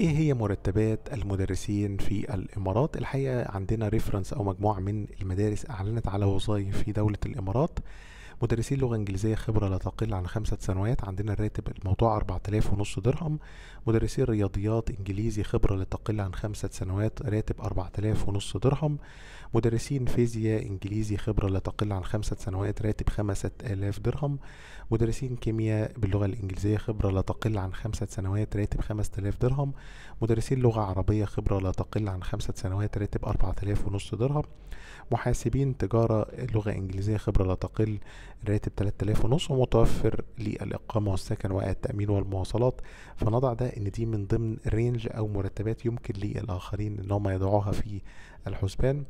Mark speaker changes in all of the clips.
Speaker 1: ايه هي مرتبات المدرسين في الامارات الحقيقه عندنا ريفرنس او مجموعه من المدارس اعلنت على وظائف في دوله الامارات مدرسين لغه انجليزيه خبرة لا تقل عن خمسة سنوات عندنا الراتب الموضوع 4000 ونص درهم مدرسين رياضيات إنجليزي خبرة لا تقل عن خمسة سنوات راتب 4000 ونص درهم مدرسين فيزياء إنجليزي خبرة لا تقل عن خمسة سنوات راتب 5000 درهم مدرسين كيمياء باللغة الإنجليزية خبرة لا تقل عن خمسة سنوات راتب 5000 درهم مدرسين لغة عربية خبرة لا تقل عن خمسة سنوات راتب 4000 ونص درهم محاسبين تجارة لغة إنجليزية خبرة لا تقل راتب 3000 ونص ومتوفر للإقامة والسكن والتأمين والمواصلات فنضع ده إن دي من ضمن رينج أو مرتبات يمكن للآخرين إن هم يضعوها في الحسبان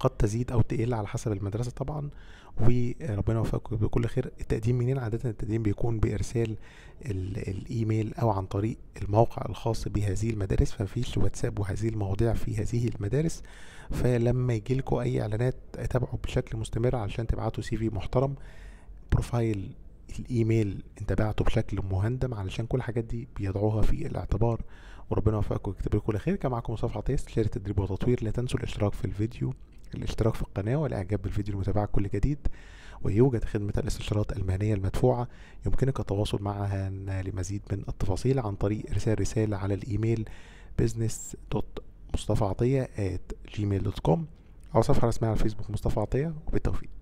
Speaker 1: قد تزيد او تقل على حسب المدرسه طبعا وربنا يوفقكم بكل خير التقديم منين عاده التقديم بيكون بارسال الايميل او عن طريق الموقع الخاص بهذه المدارس فمفيش واتساب وهذه المواضيع في هذه المدارس فلما يجي لكم اي اعلانات تابعوا بشكل مستمر علشان تبعتوا سي في محترم بروفايل الايميل انت بعته بشكل مهندم علشان كل الحاجات دي بيضعوها في الاعتبار وربنا يوفقكم ويكتب لكم كل خير كان معكم مصطفى عطيس شارك تدريب وتطوير لا تنسوا الاشتراك في الفيديو الاشتراك في القناة والإعجاب بالفيديو لمتابعة كل جديد ويوجد خدمة الاستشارات المهنية المدفوعة يمكنك التواصل معها لمزيد من التفاصيل عن طريق إرسال رسالة على الإيميل business.mustafaعطية at gmail.com أو صفحة رسمية على الفيسبوك مصطفى عطية وبالتوفيق